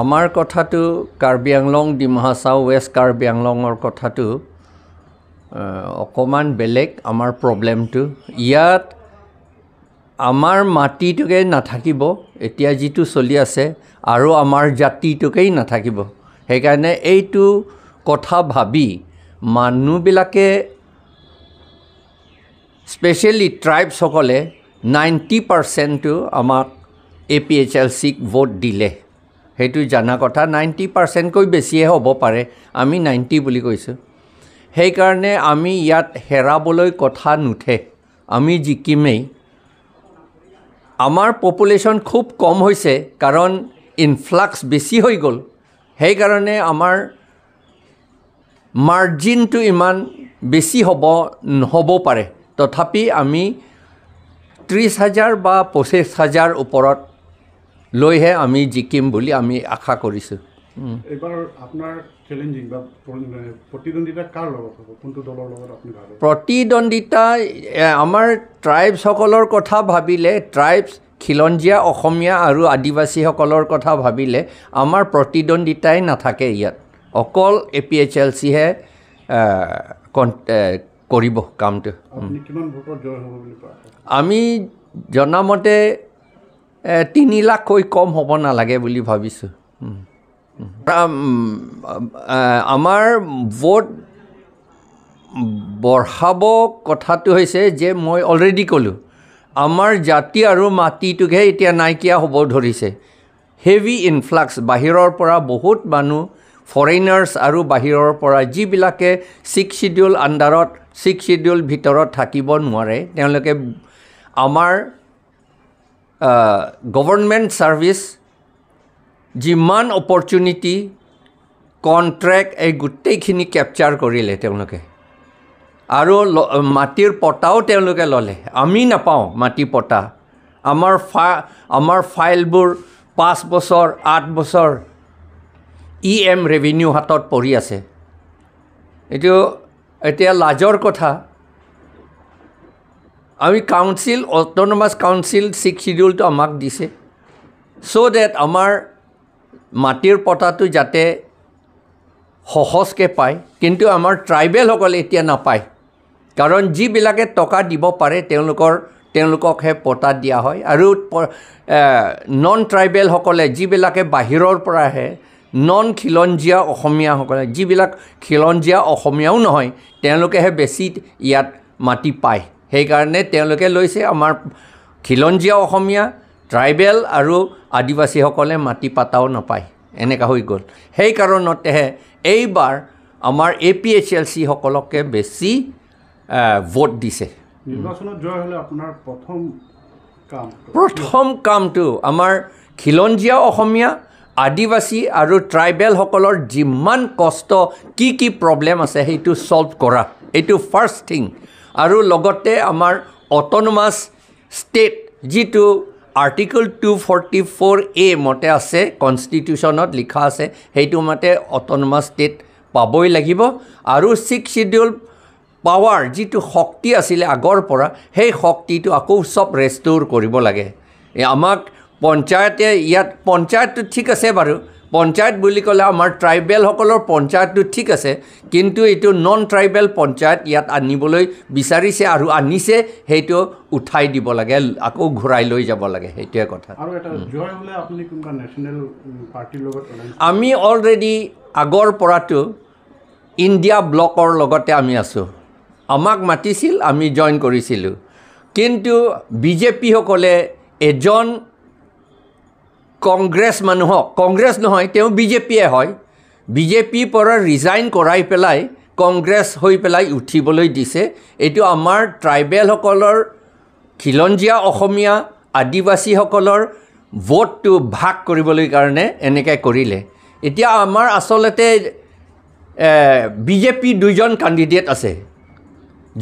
আমাৰ কথাটো কাৰ্বি আংলং ডিমাচাও ৱেষ্ট কাৰ্বি আংলঙৰ কথাটো অকণমান বেলেগ আমাৰ প্ৰব্লেমটো ইয়াত আমাৰ মাটিটোকে নাথাকিব এতিয়া যিটো চলি আছে আৰু আমাৰ জাতিটোকেই নাথাকিব সেইকাৰণে এইটো কথা ভাবি মানুহবিলাকে স্পেচিয়েলি ট্ৰাইবছসকলে নাইণ্টি পাৰ্চেণ্টটো আমাক এ পি এইচ এল চিক ভোট দিলে সেইটো জানা কথা নাইণ্টি পাৰ্চেণ্টকৈ বেছিয়ে হ'ব পাৰে আমি নাইণ্টি বুলি কৈছোঁ সেইকাৰণে আমি ইয়াত হেৰাবলৈ কথা নুঠে আমি জিকিমেই আমাৰ পপুলেশ্যন খুব কম হৈছে কাৰণ ইনফ্লাক্স বেছি হৈ গ'ল সেইকাৰণে আমাৰ মাৰ্জিনটো ইমান বেছি হ'ব হ'ব পাৰে তথাপি আমি ত্ৰিছ হাজাৰ বা পঁচিছ হাজাৰ ওপৰত লৈহে আমি জিকিম বুলি আমি আশা কৰিছোঁ প্ৰতিদ্বন্দ্বিতা আমাৰ ট্ৰাইবছসকলৰ কথা ভাবিলে ট্ৰাইবছ খিলঞ্জীয়া অসমীয়া আৰু আদিবাসীসকলৰ কথা ভাবিলে আমাৰ প্ৰতিদ্বন্দ্বিতাই নাথাকে ইয়াত অকল এ পি এইচ এল চিহে কৰিব কামটো আমি জনামতে তিনি লাখকৈ কম হ'ব নালাগে বুলি ভাবিছোঁ আমাৰ ভোট বঢ়াব কথাটো হৈছে যে মই অলৰেডি ক'লোঁ আমাৰ জাতি আৰু মাটিটোকহে এতিয়া নাইকিয়া হ'ব ধৰিছে হেভি ইনফ্লাক্স বাহিৰৰ পৰা বহুত মানুহ ফৰেইনাৰ্ছ আৰু বাহিৰৰ পৰা যিবিলাকে ছিক্স ছিডিউল আণ্ডাৰত ছিক্স ছিডিউল ভিতৰত থাকিব নোৱাৰে তেওঁলোকে আমাৰ গভৰ্ণমেণ্ট ছাৰ্ভিচ যিমান অপৰচুনিটি কণ্ট্ৰেক্ট এই গোটেইখিনি কেপচাৰ কৰিলে তেওঁলোকে আৰু মাটিৰ পতাও তেওঁলোকে ল'লে আমি নাপাওঁ মাটি পতা আমাৰ ফা আমাৰ ফাইলবোৰ পাঁচ বছৰ আঠ বছৰ ই এম ৰেভিনিউ হাতত পৰি আছে এইটো এতিয়া লাজৰ কথা আমি কাউন্সিল অট'নমাছ কাউন্সিল ছিক্স শ্বিডিউলটো আমাক দিছে ছ' ডেট আমাৰ মাটিৰ পতাটো যাতে সহজকৈ পায় কিন্তু আমাৰ ট্ৰাইবেলসকলে এতিয়া নাপায় কাৰণ যিবিলাকে টকা দিব পাৰে তেওঁলোকৰ তেওঁলোককহে পতা দিয়া হয় আৰু নন ট্ৰাইবেলসকলে যিবিলাকে বাহিৰৰ পৰা আহে নন খিলঞ্জীয়া অসমীয়াসকলে যিবিলাক খিলঞ্জীয়া অসমীয়াও নহয় তেওঁলোকেহে বেছি ইয়াত মাটি পায় সেইকাৰণে তেওঁলোকে লৈছে আমাৰ খিলঞ্জীয়া অসমীয়া ট্ৰাইবেল আৰু আদিবাসীসকলে মাটি পাতাও নাপায় এনেকুৱা হৈ গ'ল সেইকাৰণতেহে এইবাৰ আমাৰ এ পি এইচ এল চিসকলকে বেছি ভোট দিছে নিৰ্বাচনত জয় হ'লে আপোনাৰ প্ৰথম কাম প্ৰথম কামটো আমাৰ খিলঞ্জীয়া অসমীয়া আদিবাসী আৰু ট্ৰাইবেলসকলৰ যিমান কষ্ট কি কি প্ৰব্লেম আছে সেইটো ছল্ভ কৰা এইটো ফাৰ্ষ্ট থিং আৰু লগতে আমাৰ অট'নমাছ ষ্টেট যিটো article two forty four A মতে আছে কনষ্টিটিউশ্যনত লিখা আছে সেইটো মতে অট'নমাছ ষ্টেট পাবই লাগিব আৰু ছিক্স ছিডিউল পাৱাৰ যিটো শক্তি আছিলে আগৰ পৰা সেই শক্তিটো আকৌ চব ৰেষ্টৰ কৰিব লাগে আমাক পঞ্চায়তে ইয়াত পঞ্চায়তটো ঠিক আছে বাৰু পঞ্চায়ত বুলি ক'লে আমাৰ ট্ৰাইবেলসকলৰ পঞ্চায়তটো ঠিক আছে কিন্তু এইটো নন ট্ৰাইবেল পঞ্চায়ত ইয়াত আনিবলৈ বিচাৰিছে আৰু আনিছে সেইটো উঠাই দিব লাগে আকৌ ঘূৰাই লৈ যাব লাগে সেইটোৱে কথা আমি অলৰেডি আগৰ পৰাটো ইণ্ডিয়া ব্লকৰ লগতে আমি আছোঁ আমাক মাতিছিল আমি জইন কৰিছিলোঁ কিন্তু বিজেপিসকলে এজন কংগ্ৰেছ মানুহক কংগ্ৰেছ নহয় তেওঁ বিজেপিয়ে হয় বিজেপিৰ পৰা ৰিজাইন কৰাই পেলাই কংগ্ৰেছ হৈ পেলাই উঠিবলৈ দিছে এইটো আমাৰ ট্ৰাইবেলসকলৰ খিলঞ্জীয়া অসমীয়া আদিবাসীসকলৰ ভোটটো ভাগ কৰিবলৈ কাৰণে এনেকৈ কৰিলে এতিয়া আমাৰ আচলতে বিজেপি দুজন কেণ্ডিডেট আছে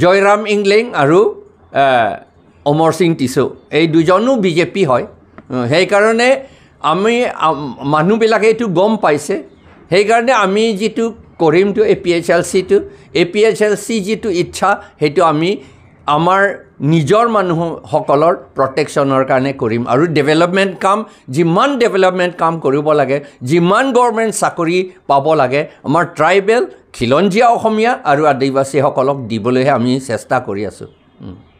জয়ৰাম ইংলিং আৰু অমৰ সিং টিছু এই দুজনো বিজেপি হয় সেইকাৰণে আমি মানুহবিলাকে এইটো গম পাইছে সেইকাৰণে আমি যিটো কৰিমটো এ পি এইচ এল চিটো A P H L C যিটো ইচ্ছা সেইটো আমি আমাৰ নিজৰ মানুহসকলৰ প্ৰটেকশ্যনৰ কাৰণে কৰিম আৰু ডেভেলপমেণ্ট কাম যিমান ডেভেলপমেণ্ট কাম কৰিব লাগে যিমান গভৰ্ণমেণ্ট চাকৰি পাব লাগে আমাৰ ট্ৰাইবেল খিলঞ্জীয়া অসমীয়া আৰু আদিবাসীসকলক দিবলৈহে আমি চেষ্টা কৰি আছোঁ